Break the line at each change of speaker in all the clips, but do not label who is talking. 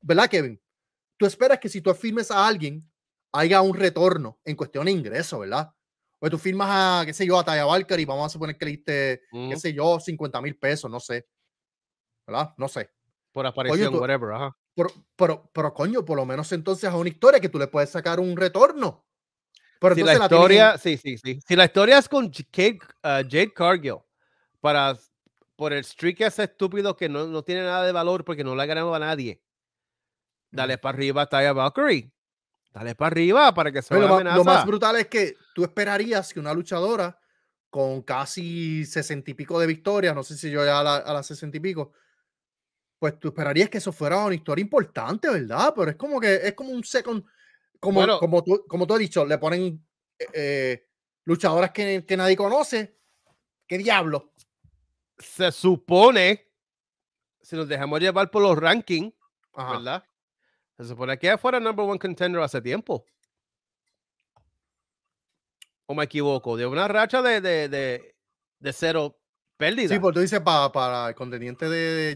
¿verdad, Kevin? Tú esperas que si tú firmes a alguien, haya un retorno en cuestión de ingreso, ¿verdad? O tú firmas a, qué sé yo, a Taya Valkyrie, vamos a suponer que le diste, qué sé yo, 50 mil pesos, no sé. ¿Verdad? No sé.
Por aparición, whatever,
Pero, coño, por lo menos entonces a una historia que tú le puedes sacar un retorno. Pero si la historia, sí,
sí, Si la historia es con ah, Jake, Cargill, para, por el streak ese estúpido que no, no tiene nada de valor porque no le ha ganado a nadie dale para arriba Taya Valkyrie. Dale para arriba para que se vea pues, lo, lo más
brutal es que tú esperarías que una luchadora con casi sesenta y pico de victorias, no sé si yo ya a las sesenta y pico, pues tú esperarías que eso fuera una historia importante, ¿verdad? Pero es como que es como un second, como, como, tú, como tú has dicho, le ponen eh, eh, luchadoras que, nadie conoce. ¿Qué diablo?
Se supone, si nos dejamos llevar por los rankings, ¿verdad? Se supone que fuera number one contender hace tiempo. ¿O me equivoco? De una racha de, cero
pérdida. Sí, pues tú dices para, el contendiente de,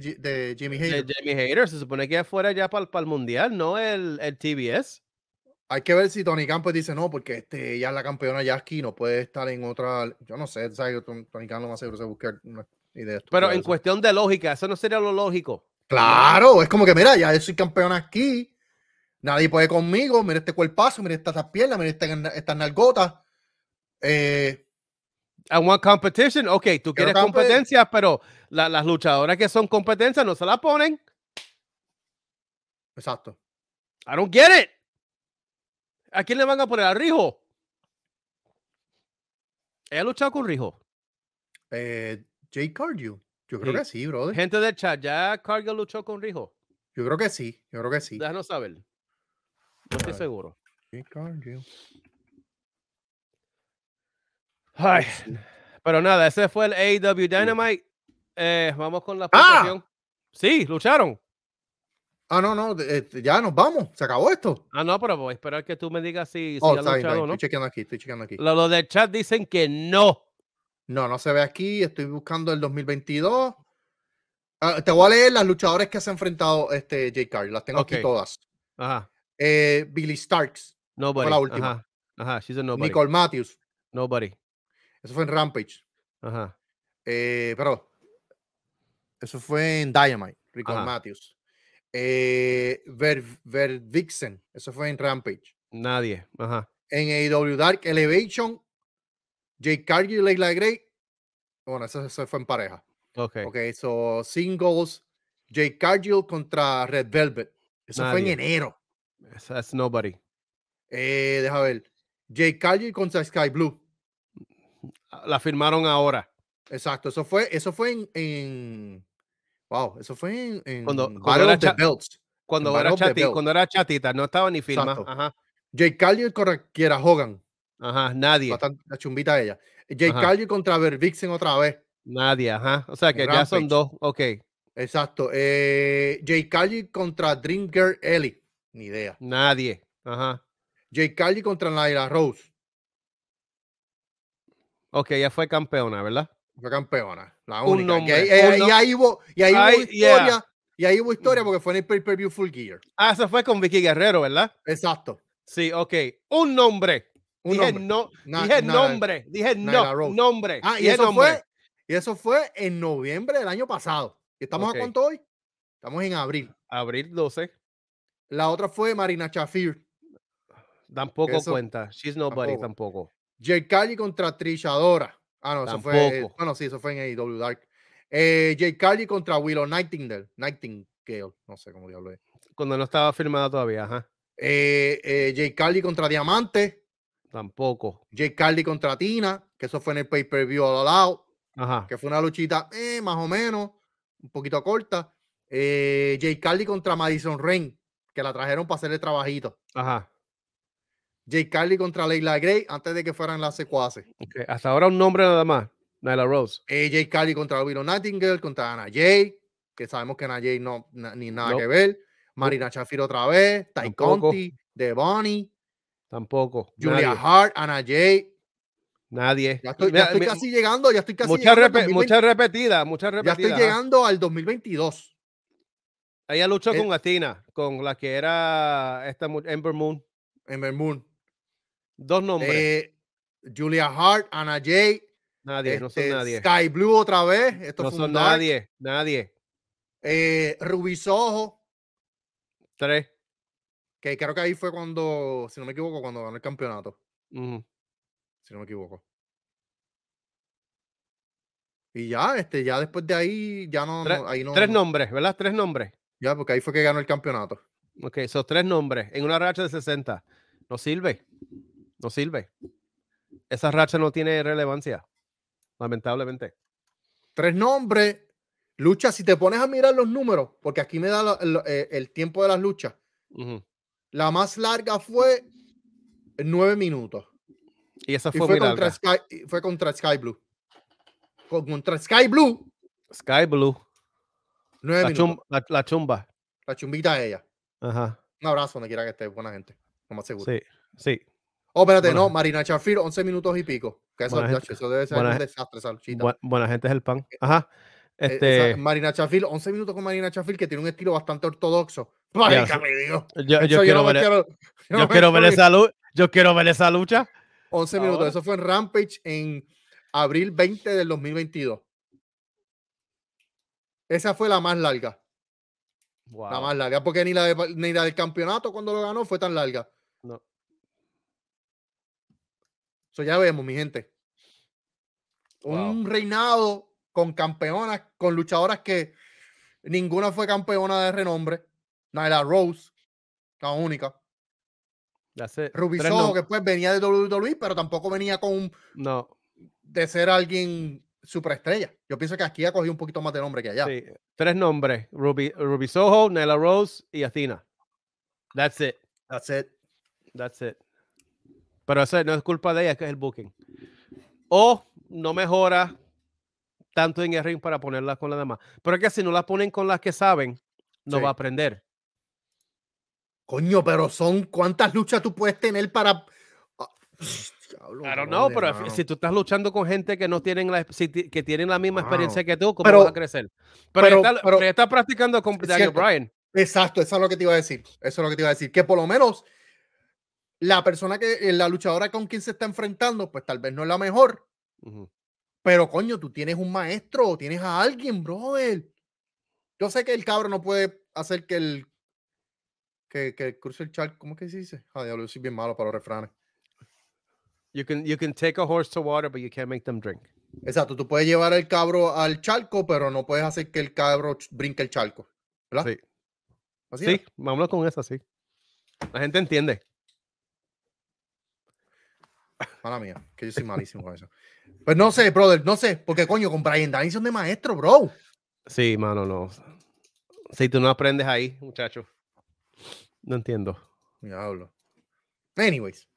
Jimmy Hater. De Jimmy Hater, se supone que fuera ya para, para el mundial, no el, el TBS. Hay que ver si Tony Campos dice no, porque este, ya es la campeona ya aquí, no puede estar en otra. Yo no sé, ¿sabes? Tony Campos más seguro se busca una idea. Pero en cuestión de lógica, eso no sería lo lógico. Claro, es como que mira, ya soy campeona aquí, Nadie puede conmigo. Mira este cuerpazo, mira estas piernas, mira este estas esta nalgotas. Eh, I want competition. Ok, tú quieres competencia,
pero las luchadoras que son competencia no se la ponen. Exacto. I don't get it. ¿A quién le van a poner? ¿A Rijo? ¿Ella ha luchado con Rijo? Eh, Jay Cardio. Yo creo que sí, brother. Gente del chat, ¿ya Cardio luchó con Rijo? Yo creo que sí, yo creo que sí. Déjanos saber. No estoy seguro. Ay, pues pero nada, ese fue el AW e Dynamite. Eh, vamos con la ¡Ah! puntuación.
Sí, lucharon. Ah, no, no, este, ya nos vamos, se acabó esto.
Ah, no, pero voy a esperar que tú me digas si, si oh, no. Estoy chequeando
aquí, estoy chequeando aquí. Los lo del chat dicen que no. No, no se ve aquí, estoy buscando el 2022. Ah, te voy a leer las luchadores que se ha enfrentado este J. Carl, las tengo aquí todas. Ajá. Eh, Billy Starks. Nobody. Fue la última. Ajá. She's a nobody. Nicole Matthews. Nobody. Eso fue en Rampage. Ajá. Eh, pero eso fue en Dynamite, Nicole Matthews. Eh, Ver, Ver Vixen, eso fue en Rampage.
Nadie. Ajá.
En AEW Dark Elevation, Jake Cargill y Layla Gray. Bueno, eso, fue en pareja. Ok. Ok, so singles, Jake Cargill contra Red Velvet. Eso fue en enero es nobody. Eh, deja ver. Jay Calle contra Sky Blue. Ah, la firmaron ahora. Exacto, eso fue, eso fue en, wow, eso fue en, cuando, cuando, era, cuando, era cuando era chatita, no estaba ni firma. Jay contra Kiera Hogan. Ajá, nadie. la chumbita ella. Jay contra Vervixen otra vez. Nadie, ajá. O sea que ya son dos, ok. Exacto. Eh, Jay contra Dream Girl Ellie. Ni idea. Nadie. Ajá. jay Carly contra Naira Rose.
Ok, ella fue campeona, ¿verdad? Fue campeona.
La única. y, ahí, hubo, historia. Y ahí hubo historia porque fue en el pay-per-view Full Gear.
Ah, eso fue con Vicky Guerrero, ¿verdad? Exacto. Sí, ok. Un nombre. Un dije nombre. no, dije nombre. Dije no, nombre. Ah, y eso fue
y eso fue en noviembre del año pasado. ¿Y estamos a cuánto hoy? Estamos en abril. Abril 12. La otra fue Marina Shafir. Tampoco cuenta. She's nobody tampoco. Jay cali contra Trilladora Ah, no, eso fue. Eh, bueno, sí, eso fue en AEW Dark. Eh, contra Willow Nightingale. Nightingale, no sé cómo diablo es. Cuando no estaba firmada todavía, ajá. Eh, Carly eh, contra Diamante. Tampoco. Jay Carly contra Tina, que eso fue en el pay-per-view All Out. Ajá. Que fue una luchita eh, más o menos, un poquito corta. Eh, contra Madison Reign que la trajeron para hacer el trabajito. Ajá. Jay Carly contra Leila Gray antes de que fueran las secuaces.
Hasta ahora un nombre nada más. Nyla Rose.
Eh, Carly contra Willow Nightingale, contra Ana Jay, que sabemos que Ana Jay no ni nada que ver. Marina no. otra vez, Ty Tampoco. Conti, Tampoco. Julia Hart, Ana Jay. Nadie. Ya estoy, casi llegando, ya estoy casi. Muchas, muchas
repetidas, muchas repetidas. Ya estoy llegando
al 2022.
Ella luchó eh con Gatina, con la que era esta Ember Moon. Ember Moon. Dos nombres.
Eh, Julia Hart, Anna Jay. Nadie, no son este, nadie. Sky Blue otra vez. Esto no son nadie, nadie. Eh, Ruby Tres. Que creo que ahí fue cuando, si no me equivoco, cuando ganó el campeonato. Si no me equivoco. Y ya, este, ya después de ahí, ya no, tres nombres, ¿verdad? Tres nombres. Ya, porque ahí fue que ganó el campeonato.
Ok, esos tres nombres en una racha de 60. No sirve. No sirve.
Esa racha no tiene relevancia, lamentablemente. Tres nombres. Lucha, si te pones a mirar los números, porque aquí me da eh, el, tiempo de las luchas. La más larga fue nueve minutos.
Y esa fue, fue, contra
Sky, fue contra Sky Blue. contra Sky Blue.
Sky Blue la, chumba.
La chumbita de ella. Ajá. Un abrazo donde quiera que esté, buena gente. No más seguro. Sí,
sí. Oh, no, Marina
Chafir, 11 minutos y pico. Que eso, debe ser un desastre, salchita.
buena gente es el pan. Eh, Ajá. Eh, este...
Marina Chafil, 11 minutos con Marina Chafil, que tiene un estilo bastante ortodoxo. Yo, quiero, ver, esa lucha. Yo 11 minutos. Eso fue en Rampage en abril 20 del 2022. Esa fue la más larga. La más larga, porque ni la, ni la del campeonato cuando lo ganó fue tan larga. No. Eso ya vemos, mi gente. Un reinado con campeonas, con luchadoras que ninguna fue campeona de renombre. la Rose, la única.
Ya sé. que
pues venía de WWE, pero tampoco venía con un. No. De ser alguien superestrella. Yo pienso que aquí ha cogido un poquito más de nombre que allá. Sí.
Tres nombres: Ruby, Ruby Soho, Nella Rose y Athena. That's it. That's it. That's it. Pero eso no es culpa de ella, que es el booking. O no mejora tanto en el ring para ponerla con las demás. Pero es que si no la ponen con las que saben, no va a aprender.
Coño, pero son cuántas luchas tú puedes tener para
Claro, no, pero si tú estás luchando con gente que no tienen la, que tienen la misma experiencia que tú, ¿cómo pero, vas a crecer? Pero, pero, está,
practicando con Daniel Bryan. Exacto, eso es lo que te iba a decir. Eso es lo que te iba a decir. Que por lo menos la persona que, eh, la luchadora con quien se está enfrentando, pues tal vez no es la mejor. Pero coño, tú tienes un maestro, tienes a alguien, brother. Yo sé que el cabro no puede hacer que el que, que el charco, Char, ¿cómo que se dice? Ay, ah, yo soy bien malo para los refranes. You can, you can take a horse to water, but you can't make them drink. Exacto, tú puedes llevar al cabro al charco, pero no puedes hacer que el cabro brinque el charco. ¿Verdad? Sí. Así sí, vámonos con eso, sí. La gente entiende. Mala mía, que yo soy malísimo con eso. Pues no sé, brother, no sé, porque coño, con Brian Danielson de maestro, bro. Sí, mano, no. Si tú no aprendes ahí, muchacho. No entiendo. Diablo. Anyways,